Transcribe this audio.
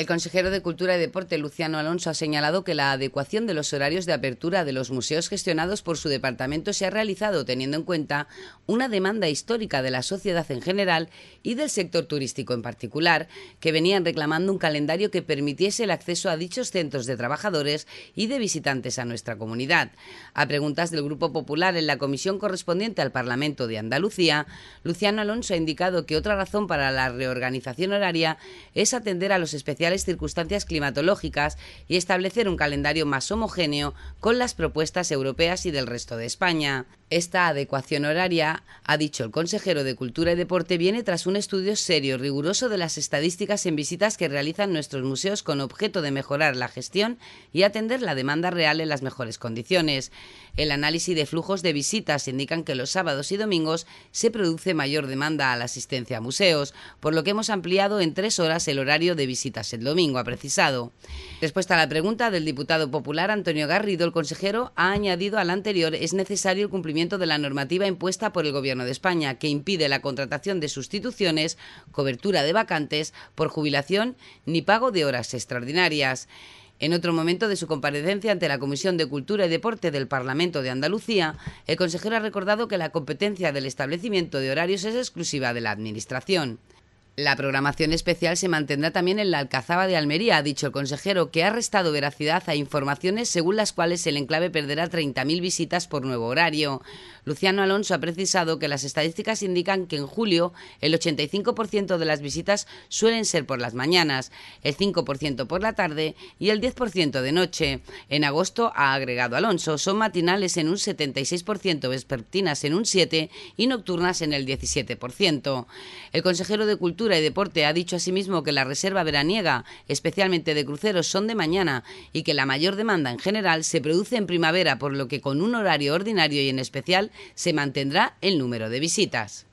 El consejero de Cultura y Deporte, Luciano Alonso, ha señalado que la adecuación de los horarios de apertura de los museos gestionados por su departamento se ha realizado teniendo en cuenta una demanda histórica de la sociedad en general y del sector turístico en particular, que venían reclamando un calendario que permitiese el acceso a dichos centros de trabajadores y de visitantes a nuestra comunidad. A preguntas del Grupo Popular en la comisión correspondiente al Parlamento de Andalucía, Luciano Alonso ha indicado que otra razón para la reorganización horaria es atender a los especiales circunstancias climatológicas y establecer un calendario más homogéneo con las propuestas europeas y del resto de España. Esta adecuación horaria, ha dicho el consejero de Cultura y Deporte, viene tras un estudio serio, y riguroso de las estadísticas en visitas que realizan nuestros museos con objeto de mejorar la gestión y atender la demanda real en las mejores condiciones. El análisis de flujos de visitas indican que los sábados y domingos se produce mayor demanda a la asistencia a museos, por lo que hemos ampliado en tres horas el horario de visitas en domingo, ha precisado. Respuesta a la pregunta del diputado popular Antonio Garrido, el consejero ha añadido al anterior es necesario el cumplimiento de la normativa impuesta por el Gobierno de España, que impide la contratación de sustituciones, cobertura de vacantes por jubilación ni pago de horas extraordinarias. En otro momento de su comparecencia ante la Comisión de Cultura y Deporte del Parlamento de Andalucía, el consejero ha recordado que la competencia del establecimiento de horarios es exclusiva de la Administración. La programación especial se mantendrá también en la Alcazaba de Almería, ha dicho el consejero, que ha restado veracidad a informaciones según las cuales el enclave perderá 30.000 visitas por nuevo horario. Luciano Alonso ha precisado que las estadísticas indican que en julio el 85% de las visitas suelen ser por las mañanas, el 5% por la tarde y el 10% de noche. En agosto, ha agregado Alonso, son matinales en un 76%, vespertinas en un 7% y nocturnas en el 17%. El consejero de Cultura y Deporte ha dicho asimismo que la reserva veraniega, especialmente de cruceros, son de mañana y que la mayor demanda en general se produce en primavera, por lo que con un horario ordinario y en especial se mantendrá el número de visitas.